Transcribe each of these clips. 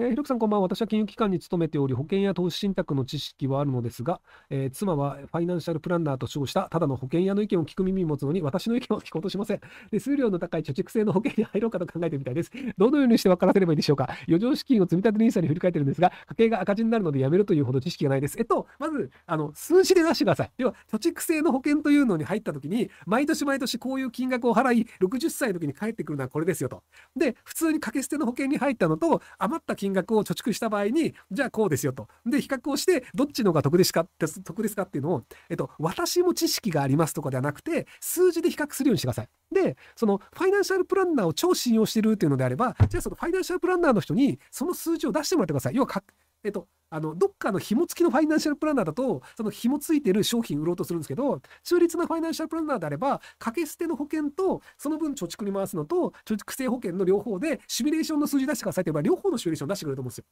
えー、ひろきさんこんばんは。私は金融機関に勤めており、保険や投資信託の知識はあるのですが、えー、妻はファイナンシャルプランナーと称した、ただの保険屋の意見を聞く耳を持つのに、私の意見を聞こうとしません。で、数量の高い貯蓄性の保険に入ろうかと考えてるみたいです。どのようにして分からせればいいでしょうか。余剰資金を積み立て n i s に振り返ってるんですが、家計が赤字になるのでやめるというほど知識がないです。えっと、まず、あの、数字で出してください。要は、貯蓄性の保険というのに入ったときに、毎年毎年こういう金額を払い、60歳の時に返ってくるのはこれですよと。で、普通に掛け捨ての保険に入ったのと、余った金金額を貯蓄した場合に、じゃあこうですよと。で、比較をして、どっちの方が得ですかって、得ですかっていうのを、えっと、私も知識がありますとかではなくて、数字で比較するようにしてください。で、その、ファイナンシャルプランナーを超信用してるっていうのであれば、じゃあそのファイナンシャルプランナーの人に、その数字を出してもらってください。要はえっと、あのどっかの紐付きのファイナンシャルプランナーだとその紐付いてる商品売ろうとするんですけど中立なファイナンシャルプランナーであれば掛け捨ての保険とその分貯蓄に回すのと貯蓄性保険の両方でシミュレーションの数字出してくださいって言えば両方のシミュレーション出してくれると思うんですよ。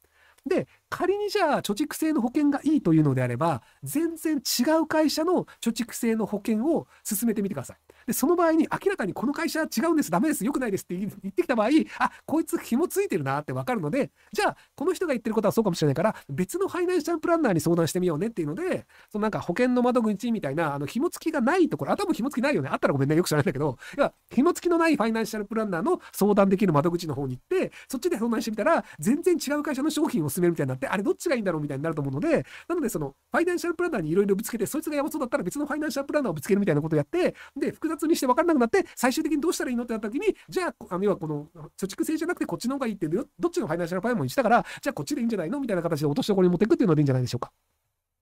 で仮にじゃあ貯蓄性の保険がいいというのであれば全然違う会社の貯蓄性の保険を進めてみてください。でその場合に明らかにこの会社は違うんですダメです良くないですって言ってきた場合あこいつ紐付いてるなって分かるのでじゃあこの人が言ってることはそうかもしれないから別別のファイナンシャルプランナーに相談してみようねっていうので、そのなんか保険の窓口みたいな、あの、紐付きがないところ、頭紐付きないよね。あったらごめんね。よく知らないんだけど、いや、紐付きのないファイナンシャルプランナーの相談できる窓口の方に行って、そっちで相談してみたら、全然違う会社の商品を勧めるみたいになって、あれどっちがいいんだろうみたいになると思うので、なのでその、ファイナンシャルプランナーにいろいろぶつけて、そいつがやばそうだったら別のファイナンシャルプランナーをぶつけるみたいなことをやって、で、複雑にして分からなくなって、最終的にどうしたらいいのってなった時に、じゃあ、あの、要はこの、貯蓄制じゃなくてこっちの方がいいって、どっちのファイナンシャルプランナーもたから、じゃあこっちでいいんじゃないのみたいな形で落としころに持っていくっていうのでいいんじゃないでしょうか。